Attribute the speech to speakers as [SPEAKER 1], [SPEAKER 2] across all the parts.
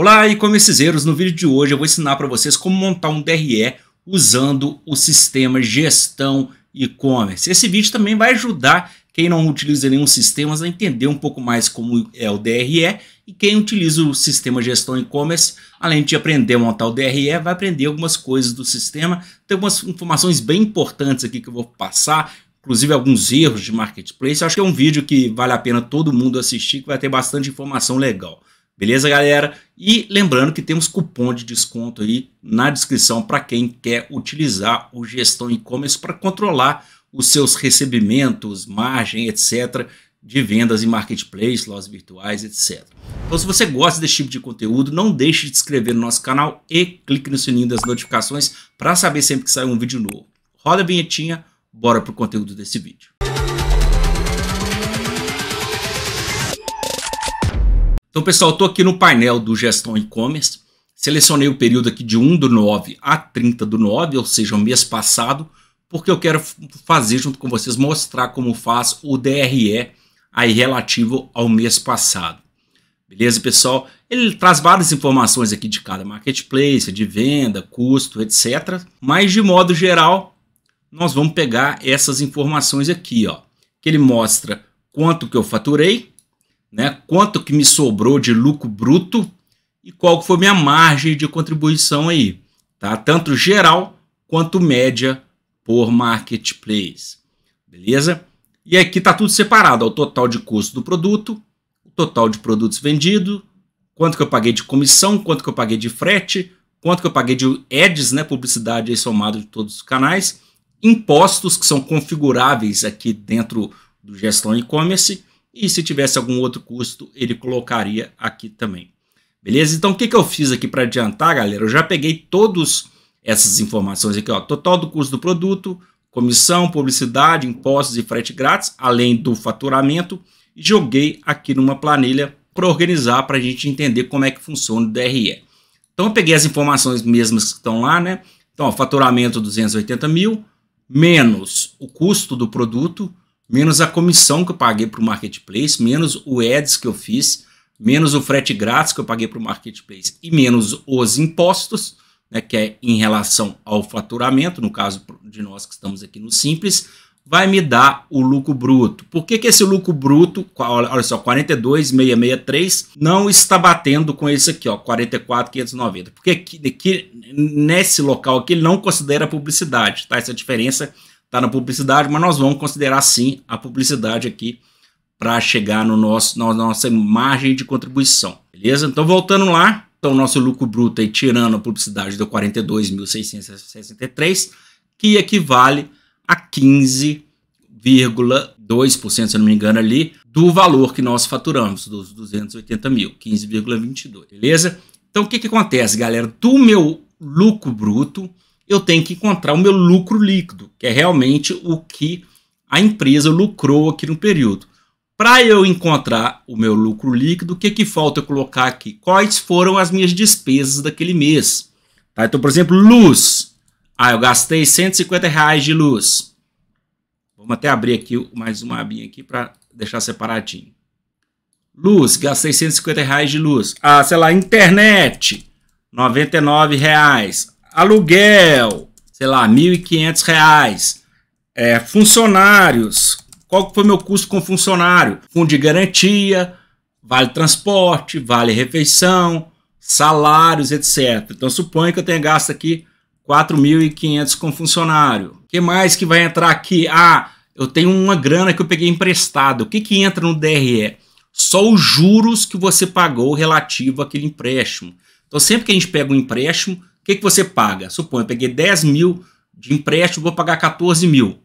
[SPEAKER 1] Olá e-commerceiros, no vídeo de hoje eu vou ensinar para vocês como montar um DRE usando o sistema gestão e-commerce. Esse vídeo também vai ajudar quem não utiliza nenhum sistema a entender um pouco mais como é o DRE e quem utiliza o sistema gestão e-commerce, além de aprender a montar o DRE, vai aprender algumas coisas do sistema. Tem algumas informações bem importantes aqui que eu vou passar, inclusive alguns erros de marketplace. Eu acho que é um vídeo que vale a pena todo mundo assistir, que vai ter bastante informação legal. Beleza, galera? E lembrando que temos cupom de desconto aí na descrição para quem quer utilizar o gestão e-commerce para controlar os seus recebimentos, margem, etc de vendas em marketplace, lojas virtuais, etc. Então, se você gosta desse tipo de conteúdo, não deixe de se inscrever no nosso canal e clique no sininho das notificações para saber sempre que sai um vídeo novo. Roda a vinhetinha, bora pro conteúdo desse vídeo. Então, pessoal, estou aqui no painel do Gestão E-Commerce. Selecionei o período aqui de 1 do 9 a 30 do 9, ou seja, o mês passado, porque eu quero fazer junto com vocês, mostrar como faz o DRE aí relativo ao mês passado. Beleza, pessoal? Ele traz várias informações aqui de cada marketplace, de venda, custo, etc. Mas de modo geral, nós vamos pegar essas informações aqui, ó, que ele mostra quanto que eu faturei, né? Quanto que me sobrou de lucro bruto e qual foi minha margem de contribuição aí, tá? Tanto geral quanto média por marketplace. Beleza? E aqui tá tudo separado, ó, o total de custo do produto, o total de produtos vendidos, quanto que eu paguei de comissão, quanto que eu paguei de frete, quanto que eu paguei de ads, né, publicidade aí somado de todos os canais, impostos que são configuráveis aqui dentro do gestão e-commerce e se tivesse algum outro custo, ele colocaria aqui também. Beleza? Então, o que, que eu fiz aqui para adiantar, galera? Eu já peguei todas essas informações aqui, ó. Total do custo do produto, comissão, publicidade, impostos e frete grátis, além do faturamento, e joguei aqui numa planilha para organizar, para a gente entender como é que funciona o DRE. Então, eu peguei as informações mesmas que estão lá, né? Então, ó, faturamento 280 mil, menos o custo do produto, menos a comissão que eu paguei para o marketplace, menos o ads que eu fiz, menos o frete grátis que eu paguei para o marketplace e menos os impostos, né, que é em relação ao faturamento, no caso de nós que estamos aqui no Simples, vai me dar o lucro bruto. Por que, que esse lucro bruto, olha só, 42,663, não está batendo com esse aqui, ó, 44,590? Porque aqui, aqui, nesse local aqui ele não considera publicidade, tá? Essa é diferença está na publicidade, mas nós vamos considerar sim a publicidade aqui para chegar no nosso, na nossa margem de contribuição, beleza? Então, voltando lá, então nosso lucro bruto aí, tirando a publicidade, deu 42.663, que equivale a 15,2%, se eu não me engano ali, do valor que nós faturamos, dos 280 mil, 15,22, beleza? Então, o que, que acontece, galera? Do meu lucro bruto, eu tenho que encontrar o meu lucro líquido, que é realmente o que a empresa lucrou aqui no período. Para eu encontrar o meu lucro líquido, o que, que falta eu colocar aqui? Quais foram as minhas despesas daquele mês? Tá? Então, por exemplo, luz. Ah, eu gastei 150 reais de luz. Vamos até abrir aqui mais uma abinha aqui para deixar separadinho. Luz, gastei 150 reais de luz. Ah, sei lá, internet, 99 reais aluguel, sei lá, R$ 1.500, é, funcionários, qual foi meu custo com funcionário? Fundo de garantia, vale transporte, vale refeição, salários, etc. Então suponha que eu tenha gasto aqui 4.500 com funcionário. O que mais que vai entrar aqui? Ah, eu tenho uma grana que eu peguei emprestada. O que, que entra no DRE? Só os juros que você pagou relativo àquele empréstimo. Então, sempre que a gente pega um empréstimo, que, que você paga? Suponha, peguei 10 mil de empréstimo, vou pagar 14 mil.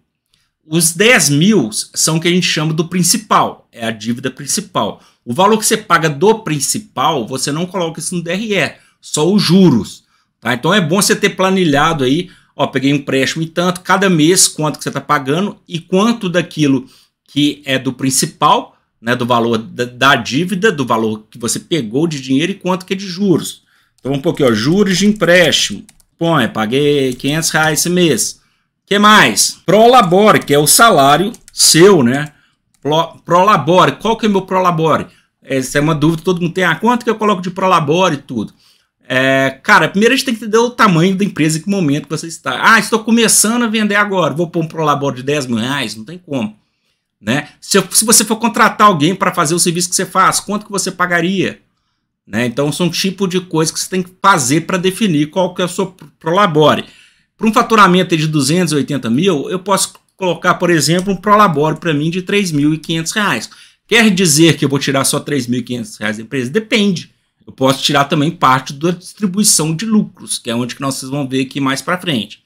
[SPEAKER 1] Os 10 mil são o que a gente chama do principal, é a dívida principal. O valor que você paga do principal, você não coloca isso no DRE, só os juros. Tá? Então é bom você ter planilhado aí, ó, peguei um empréstimo e tanto, cada mês quanto que você está pagando e quanto daquilo que é do principal, né, do valor da, da dívida, do valor que você pegou de dinheiro e quanto que é de juros. Então vamos pôr aqui, ó, juros de empréstimo. Põe, paguei 500 reais esse mês. que mais? Prolabore, que é o salário seu, né? Pro, prolabore, qual que é o meu prolabore? Essa é uma dúvida que todo mundo tem. Ah, quanto que eu coloco de prolabore e tudo? É, cara, primeiro a gente tem que entender o tamanho da empresa que momento que você está. Ah, estou começando a vender agora, vou pôr um prolabore de 10 mil reais? Não tem como. Né? Se, se você for contratar alguém para fazer o serviço que você faz, quanto que você pagaria? Né? Então são tipo de coisa que você tem que fazer para definir qual que é o seu prolabore. Para um faturamento de 280 mil, eu posso colocar, por exemplo, um prolabore para mim de 3.500 reais. Quer dizer que eu vou tirar só 3.500 reais da empresa? Depende. Eu posso tirar também parte da distribuição de lucros, que é onde que nós vocês vão ver aqui mais para frente.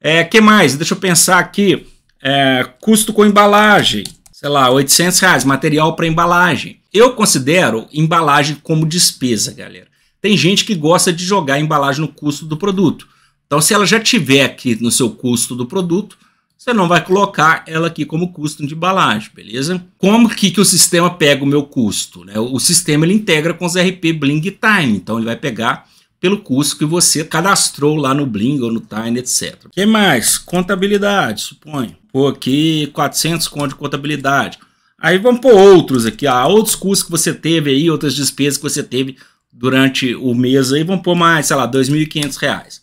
[SPEAKER 1] É, que mais? Deixa eu pensar aqui. É, custo com embalagem, sei lá, 800 reais, material para embalagem. Eu considero embalagem como despesa, galera. Tem gente que gosta de jogar a embalagem no custo do produto. Então, se ela já tiver aqui no seu custo do produto, você não vai colocar ela aqui como custo de embalagem, beleza? Como que, que o sistema pega o meu custo? Né? O, sistema ele integra com os RP Bling e Time, então ele vai pegar pelo custo que você cadastrou lá no Bling ou no Time, etc. O que mais? Contabilidade, suponho. Pô, aqui 400 conto de contabilidade. Aí vamos por outros aqui, ó, ah, outros custos que você teve aí, outras despesas que você teve durante o mês aí, vamos por mais, sei lá, R$ 2.500.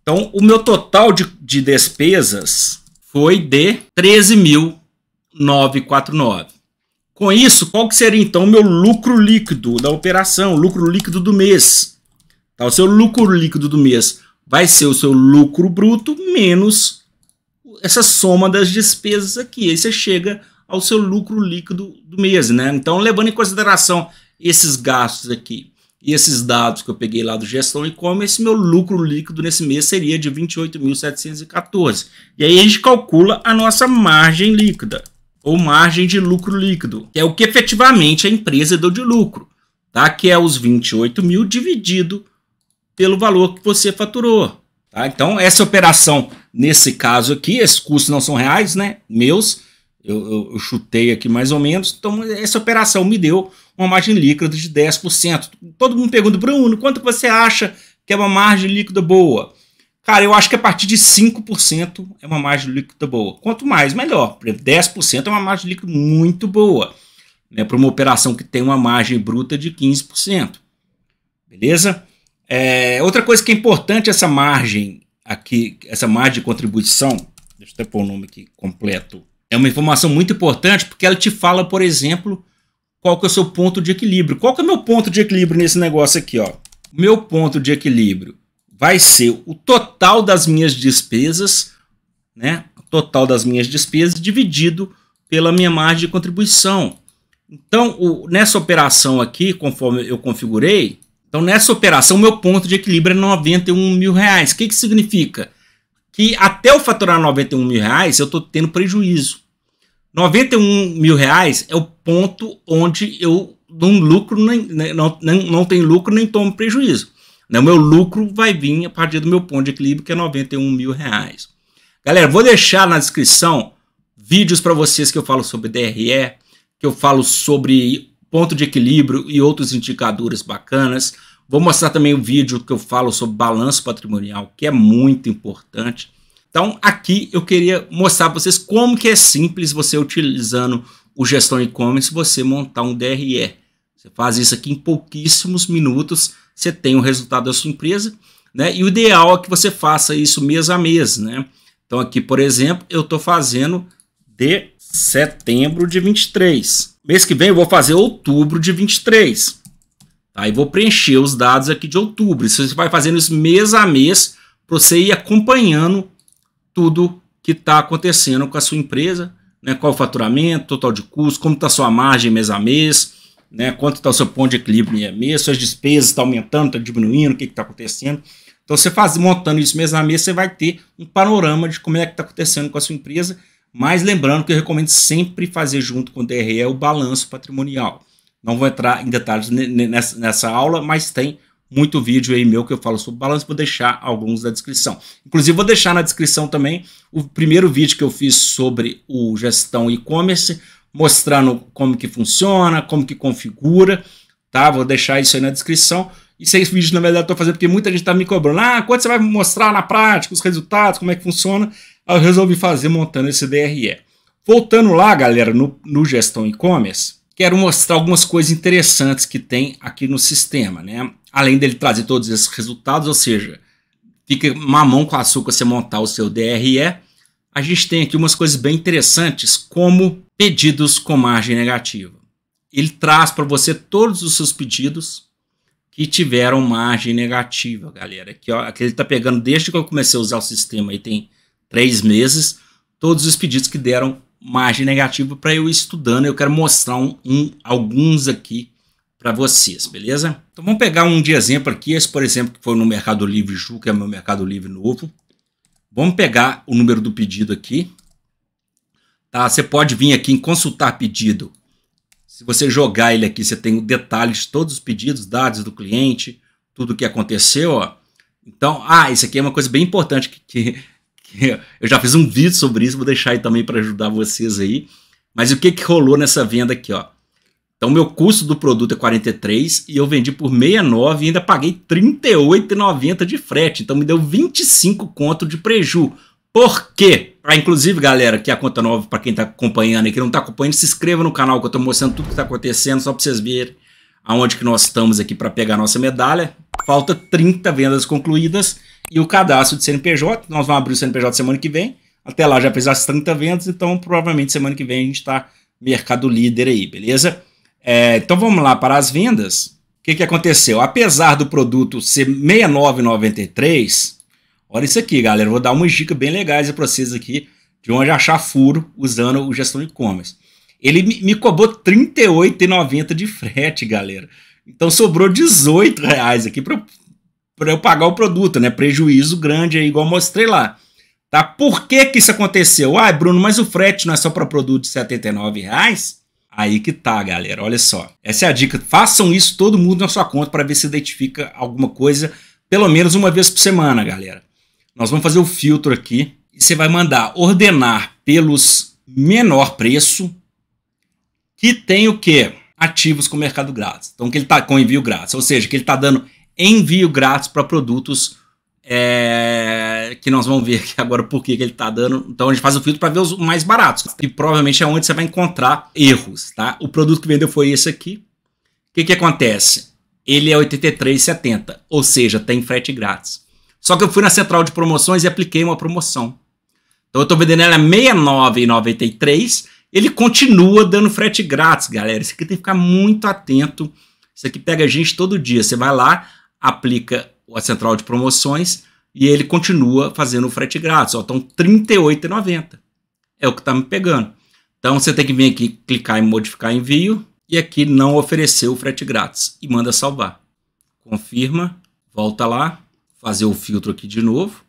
[SPEAKER 1] Então, o meu total de, de despesas foi de 13.949. Com isso, qual que seria então o meu lucro líquido da operação, lucro líquido do mês? Tá, o seu lucro líquido do mês vai ser o seu lucro bruto menos essa soma das despesas aqui. Aí você chega ao seu lucro líquido do mês, né? Então, levando em consideração esses gastos aqui e esses dados que eu peguei lá do gestão e-commerce, meu lucro líquido nesse mês seria de 28.714. E aí a gente calcula a nossa margem líquida ou margem de lucro líquido, que é o que efetivamente a empresa deu de lucro, tá? Que é os 28 mil dividido pelo valor que você faturou. Tá? Então, essa operação, nesse caso aqui, esses custos não são reais, né? Meus, eu, eu, eu, chutei aqui mais ou menos. Então, essa operação me deu uma margem líquida de 10%. Todo mundo pergunta, Bruno, quanto você acha que é uma margem líquida boa? Cara, eu acho que a partir de 5% é uma margem líquida boa. Quanto mais, melhor. 10% é uma margem líquida muito boa né, para uma operação que tem uma margem bruta de 15%. Beleza? É, outra coisa que é importante essa margem aqui, essa margem de contribuição, deixa eu até pôr o nome aqui completo é uma informação muito importante porque ela te fala, por exemplo, qual que é o seu ponto de equilíbrio. Qual que é o meu ponto de equilíbrio nesse negócio aqui? Ó? Meu ponto de equilíbrio vai ser o total das minhas despesas, né? O total das minhas despesas dividido pela minha margem de contribuição. Então, o, nessa operação aqui, conforme eu configurei, então nessa operação meu ponto de equilíbrio é 91 mil reais. O que, que significa? Que até eu faturar 91 mil reais eu estou tendo prejuízo. 91 mil reais é o ponto onde eu não lucro, nem, né, não, não, não tenho lucro nem tomo prejuízo. Né? O meu lucro vai vir a partir do meu ponto de equilíbrio, que é 91 mil reais. Galera, vou deixar na descrição vídeos para vocês que eu falo sobre DRE, que eu falo sobre ponto de equilíbrio e outros indicadores bacanas. Vou mostrar também o vídeo que eu falo sobre balanço patrimonial, que é muito importante. Então, aqui eu queria mostrar para vocês como que é simples você utilizando o gestor e-commerce você montar um DRE. Você faz isso aqui em pouquíssimos minutos, você tem o resultado da sua empresa, né? E o ideal é que você faça isso mês a mês, né? Então aqui, por exemplo, eu estou fazendo de setembro de 23. Mês que vem eu vou fazer outubro de 23. Aí vou preencher os dados aqui de outubro. você vai fazendo isso mês a mês para você ir acompanhando tudo que está acontecendo com a sua empresa, né, qual o faturamento, total de custo, como está sua margem mês a mês, né, quanto está o seu ponto de equilíbrio mês a mês, suas despesas estão tá aumentando, estão tá diminuindo, o que está acontecendo. Então, você faz, montando isso mês a mês, você vai ter um panorama de como é que está acontecendo com a sua empresa, mas lembrando que eu recomendo sempre fazer junto com o DRE o balanço patrimonial. Não vou entrar em detalhes nessa aula, mas tem muito vídeo aí meu que eu falo sobre balanço, vou deixar alguns na descrição. Inclusive, vou deixar na descrição também o primeiro vídeo que eu fiz sobre o gestão e-commerce, mostrando como que funciona, como que configura, tá? Vou deixar isso aí na descrição. E esse vídeo, na verdade, eu tô fazendo porque muita gente tá me cobrando. Ah, quando você vai mostrar na prática os resultados, como é que funciona? Aí eu resolvi fazer montando esse DRE. Voltando lá, galera, no, no gestão e-commerce, quero mostrar algumas coisas interessantes que tem aqui no sistema, né? além dele trazer todos esses resultados, ou seja, fica mamão com açúcar você montar o seu DRE, a gente tem aqui umas coisas bem interessantes, como pedidos com margem negativa. Ele traz para você todos os seus pedidos que tiveram margem negativa, galera. Aqui, ó, aqui ele está pegando desde que eu comecei a usar o sistema, aí tem três meses, todos os pedidos que deram margem negativa para eu ir estudando. Eu quero mostrar um, um, alguns aqui para vocês, beleza? Então vamos pegar um de exemplo aqui, esse por exemplo que foi no Mercado Livre Ju, que é meu Mercado Livre novo. Vamos pegar o número do pedido aqui. Tá? Você pode vir aqui em consultar pedido. Se você jogar ele aqui, você tem o detalhe de todos os pedidos, dados do cliente, tudo o que aconteceu, ó. Então, ah, isso aqui é uma coisa bem importante que, que, que eu já fiz um vídeo sobre isso, vou deixar aí também para ajudar vocês aí. Mas o que que rolou nessa venda aqui, ó? Então, meu custo do produto é 43 e eu vendi por 69 e ainda paguei 38,90 de frete. Então, me deu 25 conto de preju. Por quê? Ah, inclusive, galera, que é a conta nova, para quem está acompanhando e que não está acompanhando, se inscreva no canal que eu estou mostrando tudo que está acontecendo, só para vocês verem aonde que nós estamos aqui para pegar nossa medalha. Falta 30 vendas concluídas e o cadastro de CNPJ. Nós vamos abrir o CNPJ semana que vem. Até lá já fez as 30 vendas, então provavelmente semana que vem a gente está mercado líder aí, beleza? É, então vamos lá para as vendas. O que, que aconteceu? Apesar do produto ser 69,93, olha isso aqui, galera. Vou dar umas dicas bem legais para vocês aqui de onde achar furo usando o gestão e-commerce. Ele me cobrou R$ 38,90 de frete, galera. Então sobrou R$ 18 reais aqui para eu pagar o produto, né? Prejuízo grande aí, igual mostrei lá. Tá? Por que, que isso aconteceu? Ah, Bruno, mas o frete não é só para produto de R$ 79 reais? Aí que tá, galera. Olha só. Essa é a dica. Façam isso todo mundo na sua conta para ver se identifica alguma coisa, pelo menos uma vez por semana, galera. Nós vamos fazer o filtro aqui e você vai mandar ordenar pelos menor preço que tem o quê? Ativos com mercado grátis. Então que ele tá com envio grátis, ou seja, que ele tá dando envio grátis para produtos é, que nós vamos ver agora por que, que ele está dando. Então a gente faz o filtro para ver os mais baratos, que provavelmente é onde você vai encontrar erros, tá? O produto que vendeu foi esse aqui. O que, que acontece? Ele é 83,70, ou seja, tem frete grátis. Só que eu fui na central de promoções e apliquei uma promoção. Então eu estou vendendo ela 69,93. Ele continua dando frete grátis, galera. Isso aqui tem que ficar muito atento. Isso aqui pega a gente todo dia. Você vai lá, aplica a central de promoções e ele continua fazendo o frete grátis. Ó, então R$38,90 é o que está me pegando. Então você tem que vir aqui, clicar em modificar envio e aqui não ofereceu o frete grátis e manda salvar. Confirma, volta lá, fazer o filtro aqui de novo.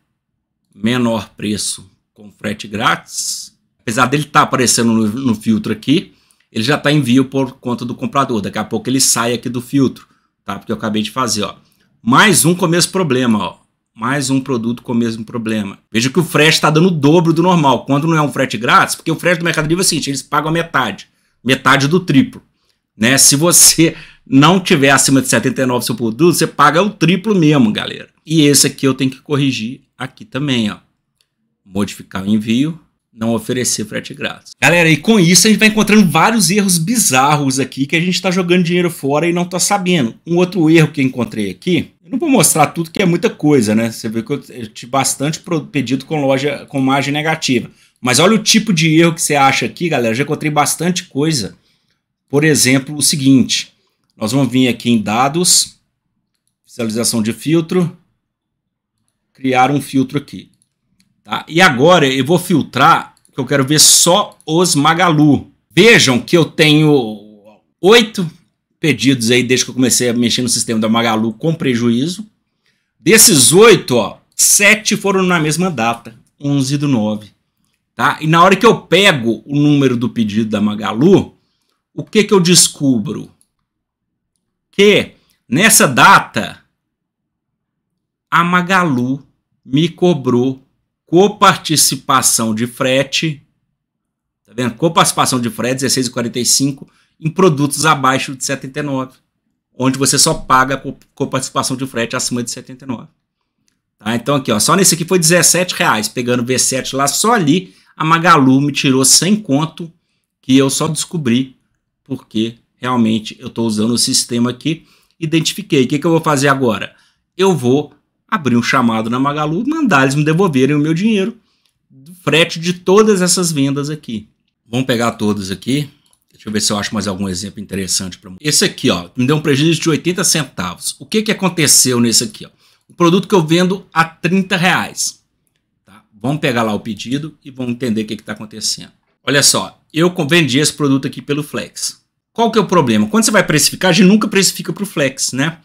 [SPEAKER 1] Menor preço com frete grátis. Apesar dele estar tá aparecendo no, no filtro aqui, ele já está em envio por conta do comprador. Daqui a pouco ele sai aqui do filtro, tá? Porque eu acabei de fazer, ó. Mais um com o mesmo problema, ó. Mais um produto com o mesmo problema. Veja que o frete está dando o dobro do normal, quando não é um frete grátis, porque o frete do Mercado Livre é o seguinte, eles pagam a metade, metade do triplo. Né? Se você não tiver acima de 79 seu produto, você paga o triplo mesmo, galera. E esse aqui eu tenho que corrigir aqui também, ó. Modificar o envio, não oferecer frete grátis. Galera, e com isso a gente vai encontrando vários erros bizarros aqui que a gente está jogando dinheiro fora e não está sabendo. Um outro erro que eu encontrei aqui, eu não vou mostrar tudo que é muita coisa, né? Você vê que eu tive bastante pedido com loja com margem negativa. Mas olha o tipo de erro que você acha aqui, galera. Eu já encontrei bastante coisa. Por exemplo, o seguinte. Nós vamos vir aqui em dados, visualização de filtro, criar um filtro aqui. Tá? E agora eu vou filtrar, que eu quero ver só os Magalu. Vejam que eu tenho oito pedidos aí desde que eu comecei a mexer no sistema da Magalu com prejuízo. Desses oito, ó, sete foram na mesma data, 11 do 9. Tá? E na hora que eu pego o número do pedido da Magalu, o que, que eu descubro? Que nessa data, a Magalu me cobrou coparticipação de frete, tá vendo? Coparticipação de frete 16,45 em produtos abaixo de 79, onde você só paga coparticipação de frete acima de 79. Tá? Então aqui, ó, só nesse aqui foi 17 reais, pegando V7 lá, só ali a Magalu me tirou sem conto, que eu só descobri porque realmente eu estou usando o sistema aqui, identifiquei. O que, que eu vou fazer agora? Eu vou abrir um chamado na Magalu, mandar eles me devolverem o meu dinheiro do frete de todas essas vendas aqui. Vamos pegar todas aqui. Deixa eu ver se eu acho mais algum exemplo interessante para Esse aqui, ó, me deu um prejuízo de 80 centavos. O que, que aconteceu nesse aqui? Ó? O produto que eu vendo a 30 reais. Tá? Vamos pegar lá o pedido e vamos entender o que está acontecendo. Olha só, eu vendi esse produto aqui pelo Flex. Qual que é o problema? Quando você vai precificar, a gente nunca precifica para o Flex, né?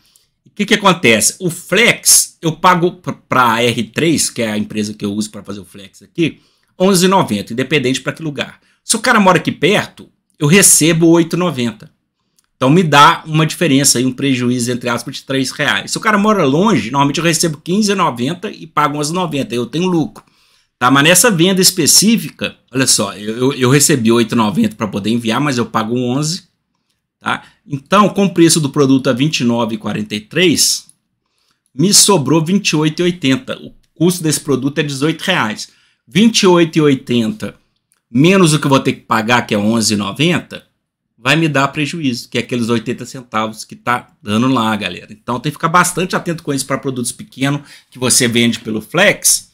[SPEAKER 1] que, que acontece? O Flex, eu pago para a R3, que é a empresa que eu uso para fazer o Flex aqui, 11,90, independente para que lugar. Se o cara mora aqui perto, eu recebo 8,90. Então me dá uma diferença aí, um prejuízo, entre aspas, de R$3,00. reais. Se o cara mora longe, normalmente eu recebo 15,90 e pago 11,90. Eu tenho lucro. Tá? Mas nessa venda específica, olha só, eu, eu recebi 8,90 para poder enviar, mas eu pago 11, tá? Então, com o preço do produto a R$ 29,43, me sobrou R$ 28,80. O custo desse produto é R$ 18,00. R$ 28,80 menos o que eu vou ter que pagar, que é R$ 11,90, vai me dar prejuízo, que é aqueles R$ centavos que está dando lá, galera. Então tem que ficar bastante atento com isso para produtos pequenos que você vende pelo Flex,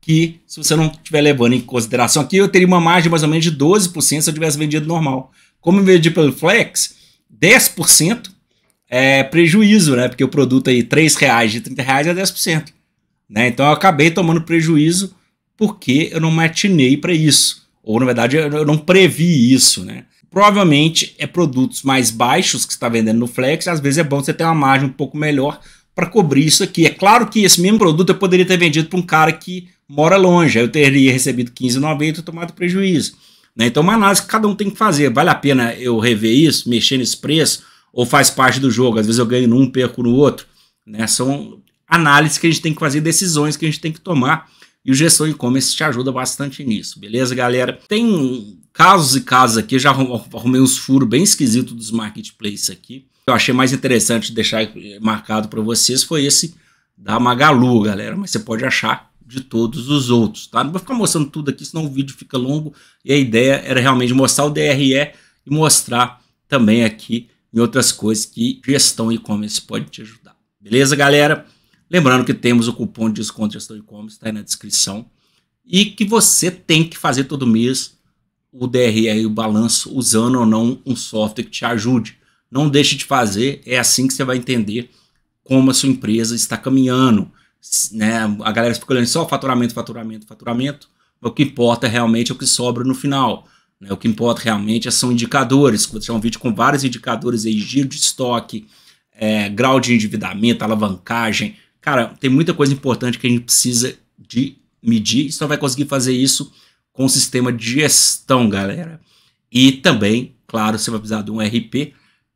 [SPEAKER 1] que se você não estiver levando em consideração aqui, eu teria uma margem mais ou menos de 12% se eu tivesse vendido normal. Como eu vendi pelo Flex, 10% é prejuízo, né? Porque o produto aí, 3 reais de 30 reais é 10%. Né? Então eu acabei tomando prejuízo porque eu não matinei para isso. Ou, na verdade, eu não previ isso, né? Provavelmente é produtos mais baixos que está vendendo no Flex. Às vezes é bom você ter uma margem um pouco melhor para cobrir isso aqui. É claro que esse mesmo produto eu poderia ter vendido para um cara que mora longe. Eu teria recebido 15,90 e tomado prejuízo. Né? Então, uma análise que cada um tem que fazer. Vale a pena eu rever isso, mexer nesse preço, ou faz parte do jogo? Às vezes eu ganho num, perco no outro. Né? São análises que a gente tem que fazer, decisões que a gente tem que tomar. E o gestor e-commerce te ajuda bastante nisso, beleza, galera? Tem casos e casos aqui, já arrumei uns furos bem esquisitos dos marketplaces aqui. Eu achei mais interessante deixar marcado para vocês foi esse da Magalu, galera. Mas você pode achar de todos os outros, tá? Não vou ficar mostrando tudo aqui, senão o vídeo fica longo e a ideia era realmente mostrar o DRE e mostrar também aqui em outras coisas que gestão e-commerce pode te ajudar. Beleza, galera? Lembrando que temos o cupom de desconto de gestão e-commerce, está aí na descrição. E que você tem que fazer todo mês o DRE e o balanço usando ou não um software que te ajude. Não deixe de fazer, é assim que você vai entender como a sua empresa está caminhando. Né? A galera fica olhando só faturamento, faturamento, faturamento. O que importa realmente é o que sobra no final. Né? O que importa realmente é são indicadores. Vou deixar um vídeo com vários indicadores aí, giro de estoque, é, grau de endividamento, alavancagem. Cara, tem muita coisa importante que a gente precisa de medir e só vai conseguir fazer isso com o sistema de gestão, galera. E também, claro, você vai precisar de um RP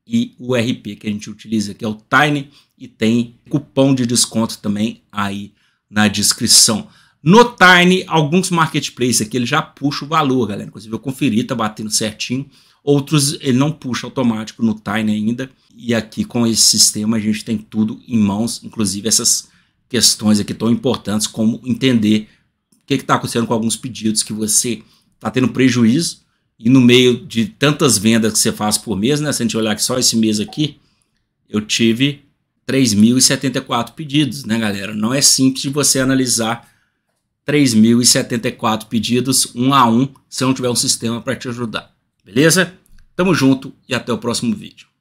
[SPEAKER 1] e o RP que a gente utiliza aqui é o Tiny e tem cupom de desconto também aí na descrição. No Tiny, alguns marketplaces aqui ele já puxa o valor, galera. Inclusive eu conferi, tá batendo certinho. Outros ele não puxa automático no Tiny ainda. E aqui com esse sistema a gente tem tudo em mãos, inclusive essas questões aqui tão importantes como entender o que está acontecendo com alguns pedidos que você está tendo prejuízo e no meio de tantas vendas que você faz por mês, né? Se a gente olhar que só esse mês aqui, eu tive 3.074 pedidos, né, galera? Não é simples de você analisar 3.074 pedidos um a um se não tiver um sistema para te ajudar. Beleza? Tamo junto e até o próximo vídeo.